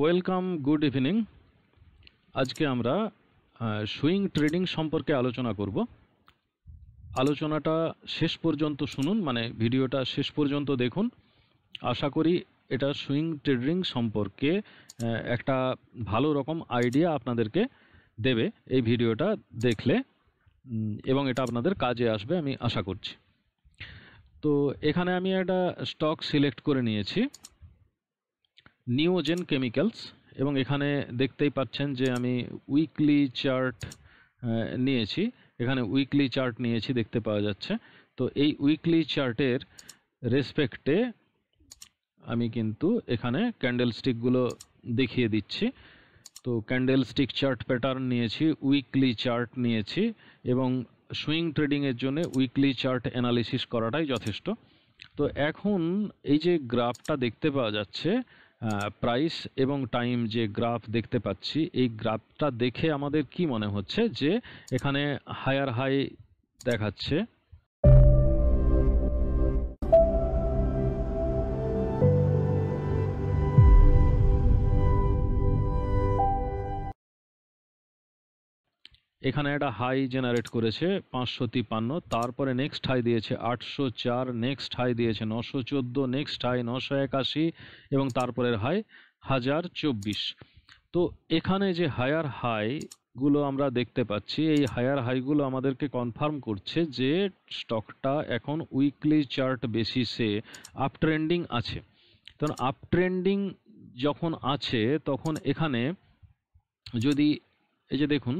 welcome good evening আজকে আমরা swing trading সম্পর্কে আলোচনা করব আলোচনাটা শেষ পর্যন্ত শুনুন মানে ভিডিওটা শেষ পর্যন্ত দেখুন আশা করি এটা সুইং ট্রেডিং সম্পর্কে একটা ভালো রকম আইডিয়া আপনাদেরকে দেবে এই ভিডিওটা দেখলে এবং এটা আপনাদের কাজে আসবে আমি আশা করছি তো এখানে আমি একটা স্টক সিলেক্ট করে নিয়েছি নিউজেন কেমিক্যালস এবং এখানে দেখতেই পাচ্ছেন যে আমি উইকলি চার্ট নিয়েছি এখানে উইকলি চার্ট নিয়েছি দেখতে পাওয়া যাচ্ছে তো এই উইকলি চার্টের রেসপেক্টে আমি কিন্তু এখানে ক্যান্ডেল স্টিকগুলো দেখিয়ে দিচ্ছি তো ক্যান্ডেল স্টিক চার্ট প্যাটার্ন নিয়েছি উইকলি চার্ট নিয়েছি এবং সুইং ট্রেডিংয়ের জন্য উইকলি চার্ট অ্যানালিসিস করাটাই যথেষ্ট তো এখন এই যে গ্রাফটা দেখতে পাওয়া যাচ্ছে প্রাইস এবং টাইম যে গ্রাফ দেখতে পাচ্ছি এই গ্রাফটা দেখে আমাদের কি মনে হচ্ছে যে এখানে হায়ার হাই দেখাচ্ছে এখানে একটা হাই জেনারেট করেছে পাঁচশো তিপ্পান্ন তারপরে নেক্সট হাই দিয়েছে আটশো চার নেক্সট হাই দিয়েছে নশো চোদ্দো নেক্সট হাই নশো একাশি এবং তারপরের হাই হাজার চব্বিশ তো এখানে যে হায়ার হাইগুলো আমরা দেখতে পাচ্ছি এই হায়ার হাইগুলো আমাদেরকে কনফার্ম করছে যে স্টকটা এখন উইকলি চার্ট বেসিসে আপ ট্রেন্ডিং আছে কারণ আপ ট্রেন্ডিং যখন আছে তখন এখানে যদি এই যে দেখুন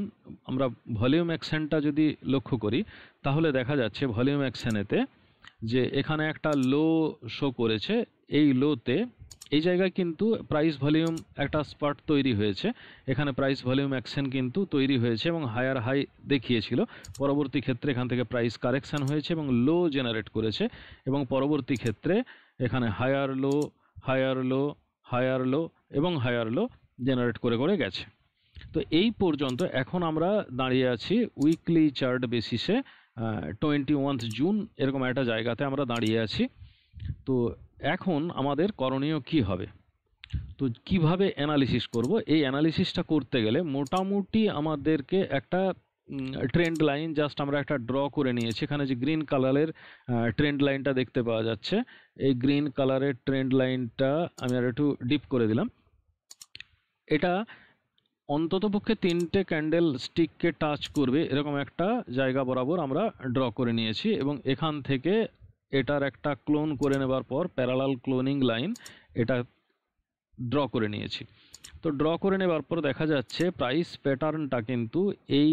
আমরা ভলিউম অ্যাকশানটা যদি লক্ষ্য করি তাহলে দেখা যাচ্ছে ভলিউম অ্যাকশানেতে যে এখানে একটা লো শো করেছে এই লোতে এই জায়গায় কিন্তু প্রাইস ভলিউম একটা স্পট তৈরি হয়েছে এখানে প্রাইস ভলিউম অ্যাকশন কিন্তু তৈরি হয়েছে এবং হায়ার হাই দেখিয়েছিল পরবর্তী ক্ষেত্রে এখান থেকে প্রাইস কারেকশান হয়েছে এবং লো জেনারেট করেছে এবং পরবর্তী ক্ষেত্রে এখানে higher low higher low higher low এবং হায়ার লো জেনারেট করে করে গেছে তো এই পর্যন্ত এখন আমরা দাঁড়িয়ে আছি উইকলি চার্ট বেসিসে টোয়েন্টি ওয়ান্থ জুন এরকম একটা জায়গাতে আমরা দাঁড়িয়ে আছি তো এখন আমাদের করণীয় কি হবে তো কিভাবে অ্যানালিসিস করব এই অ্যানালিসিসটা করতে গেলে মোটামুটি আমাদেরকে একটা ট্রেন্ড লাইন জাস্ট আমরা একটা ড্র করে নিয়েছি এখানে যে গ্রিন কালারের ট্রেন্ড লাইনটা দেখতে পাওয়া যাচ্ছে এই গ্রিন কালারের ট্রেন্ড লাইনটা আমি আর একটু ডিপ করে দিলাম এটা অন্ততপক্ষে তিনটে ক্যান্ডেল স্টিককে টাচ করবে এরকম একটা জায়গা বরাবর আমরা ড্র করে নিয়েছি এবং এখান থেকে এটার একটা ক্লোন করে নেবার পর প্যারালাল ক্লোনিং লাইন এটা ড্র করে নিয়েছি তো ড্র করে নেবার পর দেখা যাচ্ছে প্রাইস প্যাটার্নটা কিন্তু এই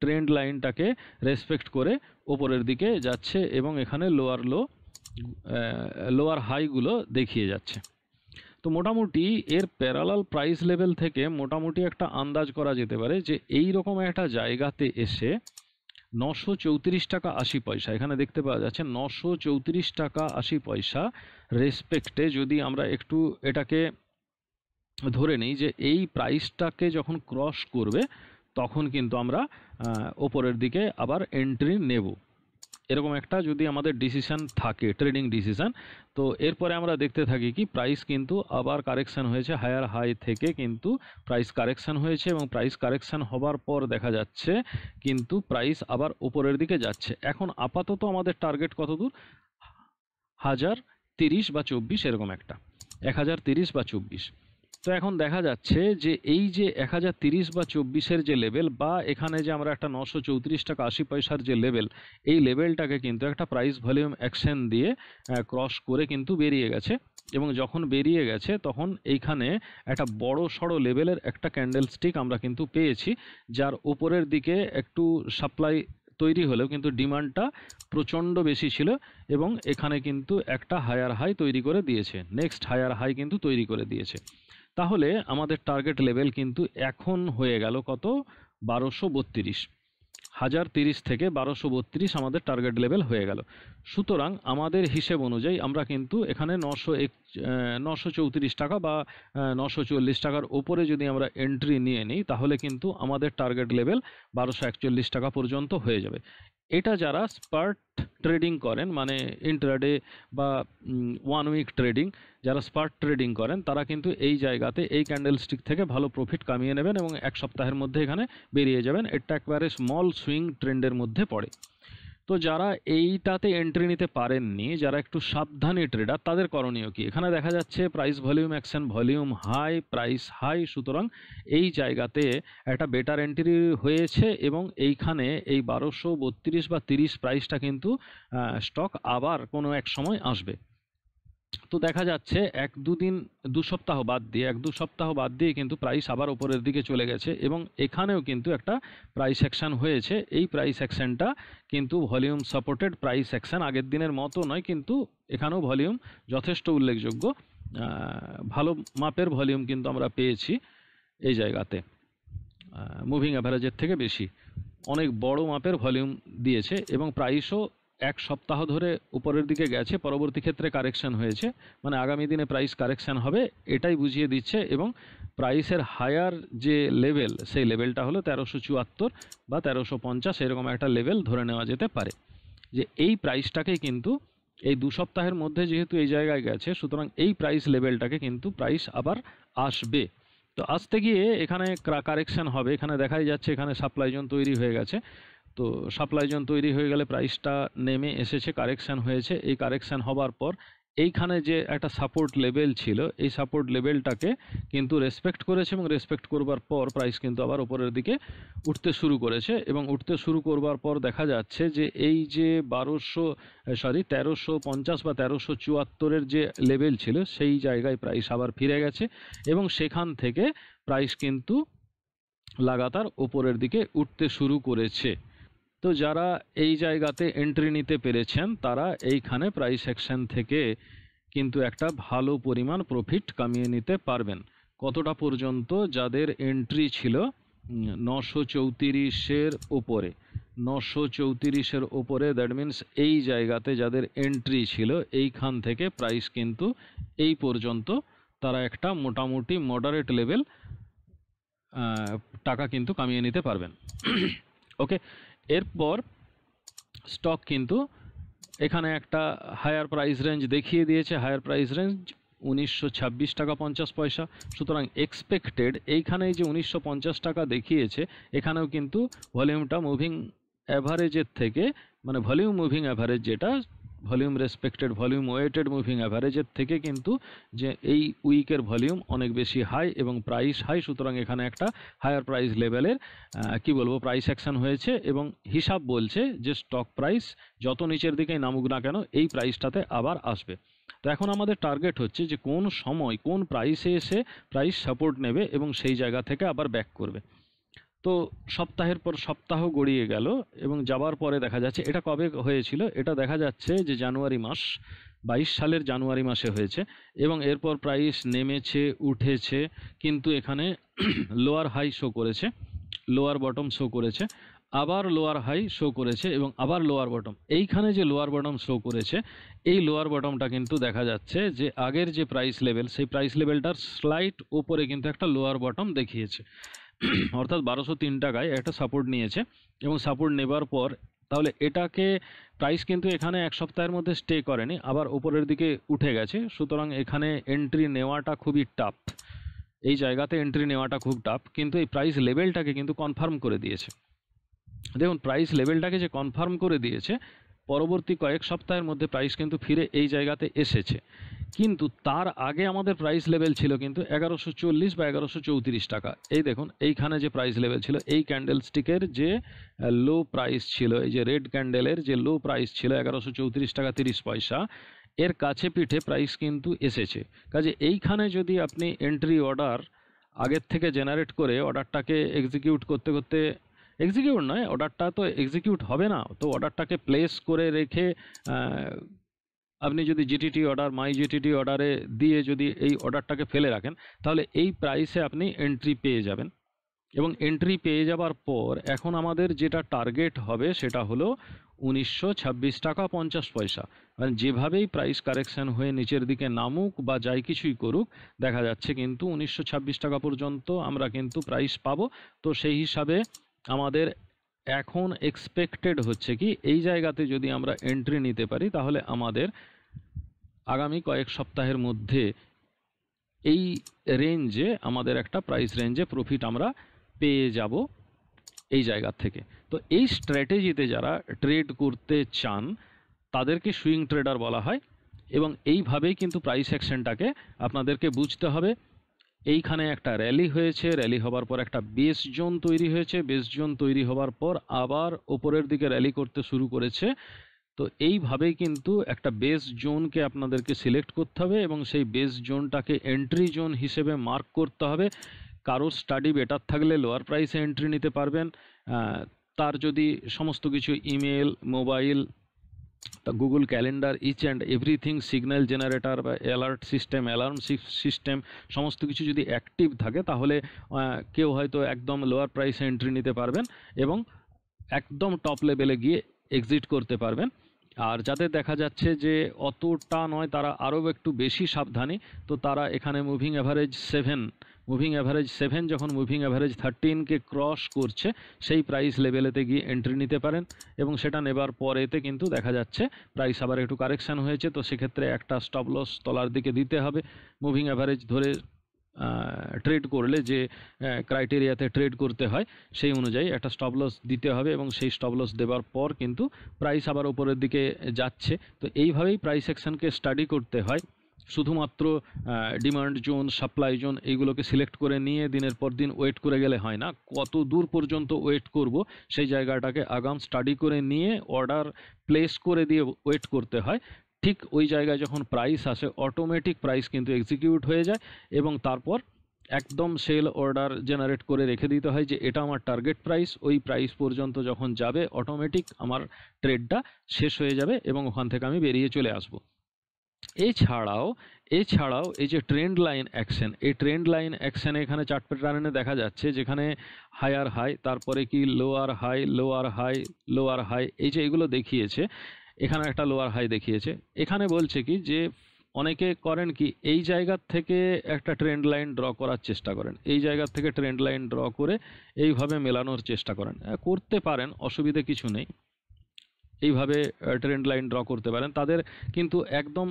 ট্রেন্ড লাইনটাকে রেসপেক্ট করে ওপরের দিকে যাচ্ছে এবং এখানে লোয়ার লো লোয়ার হাইগুলো দেখিয়ে যাচ্ছে তো মোটামুটি এর প্যারালাল প্রাইস লেভেল থেকে মোটামুটি একটা আন্দাজ করা যেতে পারে যে এই রকম একটা জায়গাতে এসে নশো চৌত্রিশ টাকা আশি পয়সা এখানে দেখতে পাওয়া যাচ্ছে নশো চৌত্রিশ টাকা আশি পয়সা রেসপেক্টে যদি আমরা একটু এটাকে ধরে নিই যে এই প্রাইসটাকে যখন ক্রস করবে তখন কিন্তু আমরা ওপরের দিকে আবার এন্ট্রি নেব এরকম একটা যদি আমাদের ডিসিশান থাকে ট্রেডিং ডিসিশান তো এরপরে আমরা দেখতে থাকি কি প্রাইস কিন্তু আবার কারেকশান হয়েছে হায়ার হাই থেকে কিন্তু প্রাইস কারেকশান হয়েছে এবং প্রাইস কারেকশান হবার পর দেখা যাচ্ছে কিন্তু প্রাইস আবার উপরের দিকে যাচ্ছে এখন আপাতত আমাদের টার্গেট কত দূর হাজার তিরিশ বা চব্বিশ এরকম একটা এক হাজার তিরিশ বা চব্বিশ তো এখন দেখা যাচ্ছে যে এই যে এক বা চব্বিশের যে লেভেল বা এখানে যে আমরা একটা নশো চৌত্রিশ টাকা আশি পয়সার যে লেভেল এই লেভেলটাকে কিন্তু একটা প্রাইস ভলিউম অ্যাকশন দিয়ে ক্রস করে কিন্তু বেরিয়ে গেছে এবং যখন বেরিয়ে গেছে তখন এইখানে একটা বড় সড়ো লেভেলের একটা ক্যান্ডেল স্টিক আমরা কিন্তু পেয়েছি যার ওপরের দিকে একটু সাপ্লাই তৈরি হলেও কিন্তু ডিমান্ডটা প্রচণ্ড বেশি ছিল এবং এখানে কিন্তু একটা হায়ার হাই তৈরি করে দিয়েছে নেক্সট হায়ার হাই কিন্তু তৈরি করে দিয়েছে তাহলে আমাদের টার্গেট লেভেল কিন্তু এখন হয়ে গেল কত বারোশো বত্রিশ হাজার তিরিশ থেকে বারোশো বত্রিশ আমাদের টার্গেট লেভেল হয়ে গেল সুতরাং আমাদের হিসেব অনুযায়ী আমরা কিন্তু এখানে নশো এক নশো চৌত্রিশ টাকা বা নশো চল্লিশ টাকার ওপরে যদি আমরা এন্ট্রি নিয়ে নিই তাহলে কিন্তু আমাদের টার্গেট লেভেল বারোশো একচল্লিশ টাকা পর্যন্ত হয়ে যাবে এটা যারা স্পার্ট ট্রেডিং করেন মানে ইন্টারডে বা ওয়ান উইক ট্রেডিং যারা স্পার্ট ট্রেডিং করেন তারা কিন্তু এই জায়গাতে এই ক্যান্ডেল স্টিক থেকে ভালো প্রফিট কামিয়ে নেবেন এবং এক সপ্তাহের মধ্যে এখানে বেরিয়ে যাবেন এটা একবারে স্মল সুইং ট্রেন্ডের মধ্যে পড়ে তো যারা এইটাতে এন্ট্রি নিতে পারেননি যারা একটু সাবধানী ট্রেডার তাদের করণীয় কি এখানে দেখা যাচ্ছে price volume action volume high price high সুতরাং এই জায়গাতে একটা বেটার এন্ট্রি হয়েছে এবং এইখানে এই বারোশো বত্রিশ বা তিরিশ প্রাইসটা কিন্তু স্টক আবার কোনো এক সময় আসবে তো দেখা যাচ্ছে এক দুদিন দু সপ্তাহ বাদ দিয়ে এক দু সপ্তাহ বাদ দিয়ে কিন্তু প্রাইস আবার ওপরের দিকে চলে গেছে এবং এখানেও কিন্তু একটা প্রাইস অ্যাকশান হয়েছে এই প্রাইস অ্যাকশানটা কিন্তু ভলিউম সাপোর্টেড প্রাইস অ্যাকশান আগের দিনের মতো নয় কিন্তু এখানেও ভলিউম যথেষ্ট উল্লেখযোগ্য ভালো মাপের ভলিউম কিন্তু আমরা পেয়েছি এই জায়গাতে মুভিং অ্যাভারেজের থেকে বেশি অনেক বড় মাপের ভলিউম দিয়েছে এবং প্রাইসও এক সপ্তাহ ধরে উপরের দিকে গেছে পরবর্তী ক্ষেত্রে কারেকশান হয়েছে মানে আগামী দিনে প্রাইস কারেকশান হবে এটাই বুঝিয়ে দিচ্ছে এবং প্রাইসের হায়ার যে লেভেল সেই লেভেলটা হলো তেরোশো চুয়াত্তর বা তেরোশো পঞ্চাশ এরকম একটা লেভেল ধরে নেওয়া যেতে পারে যে এই প্রাইসটাকেই কিন্তু এই দু সপ্তাহের মধ্যে যেহেতু এই জায়গায় গেছে সুতরাং এই প্রাইস লেভেলটাকে কিন্তু প্রাইস আবার আসবে তো আসতে গিয়ে এখানে কারেকশান হবে এখানে দেখাই যাচ্ছে এখানে সাপ্লাই জোন তৈরি হয়ে গেছে তো সাপ্লাই জোন তৈরি হয়ে গেলে প্রাইসটা নেমে এসেছে কারেকশান হয়েছে এই কারেকশান হবার পর এইখানে যে একটা সাপোর্ট লেভেল ছিল এই সাপোর্ট লেভেলটাকে কিন্তু রেসপেক্ট করেছে এবং রেসপেক্ট করবার পর প্রাইস কিন্তু আবার ওপরের দিকে উঠতে শুরু করেছে এবং উঠতে শুরু করবার পর দেখা যাচ্ছে যে এই যে বারোশো সরি তেরোশো পঞ্চাশ বা তেরোশো চুয়াত্তরের যে লেভেল ছিল সেই জায়গায় প্রাইস আবার ফিরে গেছে এবং সেখান থেকে প্রাইস কিন্তু লাগাতার ওপরের দিকে উঠতে শুরু করেছে তো যারা এই জায়গাতে এন্ট্রি নিতে পেরেছেন তারা এইখানে প্রাইস সেকশন থেকে কিন্তু একটা ভালো পরিমাণ প্রফিট কামিয়ে নিতে পারবেন কতটা পর্যন্ত যাদের এন্ট্রি ছিল নশো চৌত্রিশের ওপরে নশো চৌত্রিশের ওপরে দ্যাট মিন্স এই জায়গাতে যাদের এন্ট্রি ছিল এইখান থেকে প্রাইস কিন্তু এই পর্যন্ত তারা একটা মোটামুটি মডারেট লেভেল টাকা কিন্তু কামিয়ে নিতে পারবেন ওকে এরপর স্টক কিন্তু এখানে একটা হায়ার প্রাইস রেঞ্জ দেখিয়ে দিয়েছে হায়ার প্রাইস রেঞ্জ উনিশশো টাকা পঞ্চাশ পয়সা সুতরাং এক্সপেক্টেড এইখানেই যে উনিশশো টাকা দেখিয়েছে এখানেও কিন্তু ভলিউমটা মুভিং অ্যাভারেজের থেকে মানে ভলিউম মুভিং অ্যাভারেজ যেটা volume respected volume weighted moving অ্যাভারেজের থেকে কিন্তু যে এই উইকের ভলিউম অনেক বেশি হাই এবং প্রাইস হাই সুতরাং এখানে একটা হায়ার প্রাইস লেভেলের কি বলবো প্রাইস অ্যাকশন হয়েছে এবং হিসাব বলছে যে স্টক প্রাইস যত নিচের দিকেই নামুক না কেন এই প্রাইসটাতে আবার আসবে তো এখন আমাদের টার্গেট হচ্ছে যে কোন সময় কোন প্রাইসে এসে প্রাইস সাপোর্ট নেবে এবং সেই জায়গা থেকে আবার ব্যাক করবে তো সপ্তাহের পর সপ্তাহ গড়িয়ে গেল এবং যাবার পরে দেখা যাচ্ছে এটা কবে হয়েছিল এটা দেখা যাচ্ছে যে জানুয়ারি মাস বাইশ সালের জানুয়ারি মাসে হয়েছে এবং এরপর প্রাইস নেমেছে উঠেছে কিন্তু এখানে লোয়ার হাই শো করেছে লোয়ার বটম শো করেছে আবার লোয়ার হাই শো করেছে এবং আবার লোয়ার বটম এইখানে যে লোয়ার বটম শো করেছে এই লোয়ার বটমটা কিন্তু দেখা যাচ্ছে যে আগের যে প্রাইস লেভেল সেই প্রাইস লেভেলটার স্লাইট ওপরে কিন্তু একটা লোয়ার বটম দেখিয়েছে অর্থাৎ বারোশো তিন টাকায় একটা সাপোর্ট নিয়েছে এবং সাপোর্ট নেবার পর তাহলে এটাকে প্রাইস কিন্তু এখানে এক সপ্তাহের মধ্যে স্টে করেনি আবার উপরের দিকে উঠে গেছে সুতরাং এখানে এন্ট্রি নেওয়াটা খুবই টাফ এই জায়গাতে এন্ট্রি নেওয়াটা খুব টাফ কিন্তু এই প্রাইস লেভেলটাকে কিন্তু কনফার্ম করে দিয়েছে দেখুন প্রাইস লেভেলটাকে যে কনফার্ম করে দিয়েছে পরবর্তী কয়েক সপ্তাহের মধ্যে প্রাইস কিন্তু ফিরে এই জায়গাতে এসেছে কিন্তু তার আগে আমাদের প্রাইস লেভেল ছিল কিন্তু এগারোশো চল্লিশ বা এগারোশো চৌত্রিশ টাকা এই দেখুন এইখানে যে প্রাইস লেভেল ছিল এই ক্যান্ডেল স্টিকের যে লো প্রাইস ছিল এই যে রেড ক্যান্ডেলের যে লো প্রাইস ছিল এগারোশো চৌত্রিশ টাকা তিরিশ পয়সা এর কাছে পিঠে প্রাইস কিন্তু এসেছে কাজে এইখানে যদি আপনি এন্ট্রি অর্ডার আগের থেকে জেনারেট করে অর্ডারটাকে এক্সিকিউট করতে করতে এক্সিকিউট নয় অর্ডারটা তো এক্সিকিউট হবে না তো অর্ডারটাকে প্লেস করে রেখে আপনি যদি জিটিটি অর্ডার মাই জিটিটি অর্ডারে দিয়ে যদি এই অর্ডারটাকে ফেলে রাখেন তাহলে এই প্রাইসে আপনি এন্ট্রি পেয়ে যাবেন এবং এন্ট্রি পেয়ে যাবার পর এখন আমাদের যেটা টার্গেট হবে সেটা হলো উনিশশো টাকা পঞ্চাশ পয়সা মানে যেভাবেই প্রাইস কারেকশন হয়ে নিচের দিকে নামুক বা যাই কিছুই করুক দেখা যাচ্ছে কিন্তু উনিশশো টাকা পর্যন্ত আমরা কিন্তু প্রাইস পাবো তো সেই হিসাবে আমাদের এখন এক্সপেক্টেড হচ্ছে কি এই জায়গাতে যদি আমরা এন্ট্রি নিতে পারি তাহলে আমাদের আগামী কয়েক সপ্তাহের মধ্যে এই রেঞ্জে আমাদের একটা প্রাইস রেঞ্জে প্রফিট আমরা পেয়ে যাব এই জায়গা থেকে তো এই স্ট্র্যাটেজিতে যারা ট্রেড করতে চান তাদেরকে সুইং ট্রেডার বলা হয় এবং এইভাবেই কিন্তু প্রাইস অ্যাকশানটাকে আপনাদেরকে বুঝতে হবে এইখানে একটা র্যালি হয়েছে র্যালি হবার পর একটা বেস জোন তৈরি হয়েছে বেস জোন তৈরি হবার পর আবার ওপরের দিকে র্যালি করতে শুরু করেছে তো এইভাবেই কিন্তু একটা বেস জোনকে আপনাদেরকে সিলেক্ট করতে হবে এবং সেই বেস জোনটাকে এন্ট্রি জোন হিসেবে মার্ক করতে হবে কারোর স্টাডি বেটার থাকলে লোয়ার প্রাইসে এন্ট্রি নিতে পারবেন তার যদি সমস্ত কিছু ইমেল মোবাইল তা Google calendar each and everything signal generator বা অ্যালার্ট সিস্টেম অ্যালার্ম সিস্টেম সমস্ত কিছু যদি অ্যাক্টিভ থাকে তাহলে কেউ হয়তো একদম লোয়ার প্রাইসে এন্ট্রি নিতে পারবেন এবং একদম টপ লেভেলে গিয়ে এক্সিট করতে পারবেন আর যাতে দেখা যাচ্ছে যে অতটা নয় তারা আরও একটু বেশি সাবধানী তো তারা এখানে moving average seven moving average seven যখন মুভিং অ্যাভারেজ থার্টিনকে ক্রস করছে সেই প্রাইস লেভেলেতে গিয়ে এন্ট্রি নিতে পারেন এবং সেটা নেবার পরেতে কিন্তু দেখা যাচ্ছে প্রাইস আবার একটু কারেকশান হয়েছে তো সেক্ষেত্রে একটা স্টপ লস তলার দিকে দিতে হবে মুভিং অ্যাভারেজ ধরে ট্রেড করলে যে ক্রাইটেরিয়াতে ট্রেড করতে হয় সেই অনুযায়ী একটা স্টপ দিতে হবে এবং সেই স্টপ লস দেওয়ার পর কিন্তু প্রাইস আবার ওপরের দিকে যাচ্ছে তো এইভাবেই প্রাইস সেকশনকে স্টাডি করতে হয় শুধুমাত্র ডিমান্ড জোন সাপ্লাই জোন এইগুলোকে সিলেক্ট করে নিয়ে দিনের পর দিন ওয়েট করে গেলে হয় না কত দূর পর্যন্ত ওয়েট করব সেই জায়গাটাকে আগাম স্টাডি করে নিয়ে অর্ডার প্লেস করে দিয়ে ওয়েট করতে হয় ঠিক ওই জায়গায় যখন প্রাইস আসে অটোমেটিক প্রাইস কিন্তু এক্সিকিউট হয়ে যায় এবং তারপর একদম সেল অর্ডার জেনারেট করে রেখে দিতে হয় যে এটা আমার টার্গেট প্রাইস ওই প্রাইস পর্যন্ত যখন যাবে অটোমেটিক আমার ট্রেডটা শেষ হয়ে যাবে এবং ওখান থেকে আমি বেরিয়ে চলে আসবো এছাড়াও এছাড়াও এই যে ট্রেন্ড লাইন অ্যাকশন এই ট্রেন্ড লাইন অ্যাকশানে এখানে চার্ট প্যাটার্নে দেখা যাচ্ছে যেখানে হায়ার হাই তারপরে কি lower high lower high lower high এই যে এগুলো দেখিয়েছে এখানে একটা লোয়ার হাই দেখিয়েছে এখানে বলছে কি যে অনেকে করেন কি এই জায়গার থেকে একটা ট্রেন্ড লাইন ড্র করার চেষ্টা করেন এই জায়গার থেকে ট্রেন্ড লাইন ড্র করে এইভাবে মেলানোর চেষ্টা করেন করতে পারেন অসুবিধে কিছু নেই এইভাবে ট্রেন্ড লাইন ড্র করতে পারেন তাদের কিন্তু একদম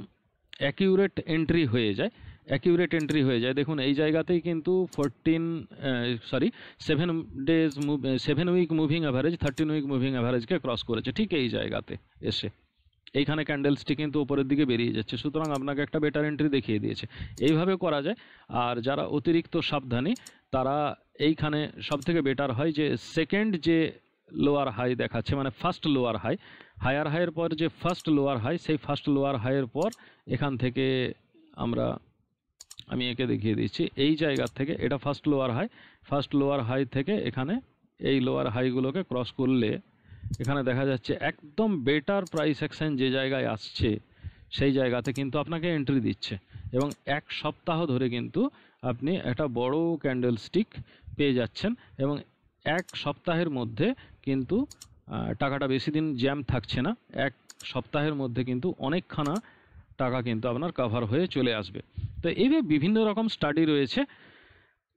অ্যাকিউরেট এন্ট্রি হয়ে যায় অ্যাকিউরেট এন্ট্রি হয়ে যায় দেখুন এই জায়গাতেই কিন্তু fourteen sorry seven days move seven week moving average thirteen week moving অ্যাভারেজকে ক্রস করেছে ঠিক এই জায়গাতে এসে এইখানে ক্যান্ডেলসটি কিন্তু ওপরের দিকে বেরিয়ে যাচ্ছে সুতরাং আপনাকে একটা বেটার এন্ট্রি দেখিয়ে দিয়েছে এইভাবে করা যায় আর যারা অতিরিক্ত সাবধানী তারা এইখানে সবথেকে বেটার হয় যে সেকেন্ড যে লোয়ার হাই দেখাচ্ছে মানে ফার্স্ট লোয়ার হাই হায়ার হাইয়ের পর যে ফার্স্ট লোয়ার হাই সেই ফার্স্ট লোয়ার হাইয়ের পর এখান থেকে আমরা আমি একে দেখিয়ে দিচ্ছি এই জায়গার থেকে এটা first lower high first lower high থেকে এখানে এই লোয়ার হাইগুলোকে ক্রস করলে এখানে দেখা যাচ্ছে একদম বেটার প্রাইস অ্যাকশন যে জায়গায় আসছে সেই জায়গাতে কিন্তু আপনাকে এন্ট্রি দিচ্ছে এবং এক সপ্তাহ ধরে কিন্তু আপনি একটা বড় ক্যান্ডেল স্টিক পেয়ে যাচ্ছেন এবং এক সপ্তাহের মধ্যে কিন্তু টাকাটা বেশি দিন জ্যাম থাকছে না এক সপ্তাহের মধ্যে কিন্তু অনেকখানা টাকা কিন্তু আপনার কাভার হয়ে চলে আসবে তো এইভাবে বিভিন্ন রকম স্টাডি রয়েছে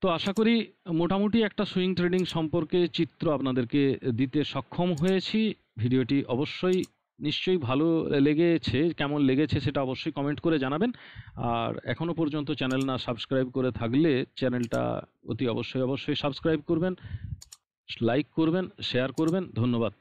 তো আশা করি মোটামুটি একটা সুইং ট্রেডিং সম্পর্কে চিত্র আপনাদেরকে দিতে সক্ষম হয়েছি ভিডিওটি অবশ্যই নিশ্চয়ই ভালো লেগেছে কেমন লেগেছে সেটা অবশ্যই কমেন্ট করে জানাবেন আর এখনও পর্যন্ত চ্যানেল না সাবস্ক্রাইব করে থাকলে চ্যানেলটা অতি অবশ্যই অবশ্যই সাবস্ক্রাইব করবেন লাইক করবেন শেয়ার করবেন ধন্যবাদ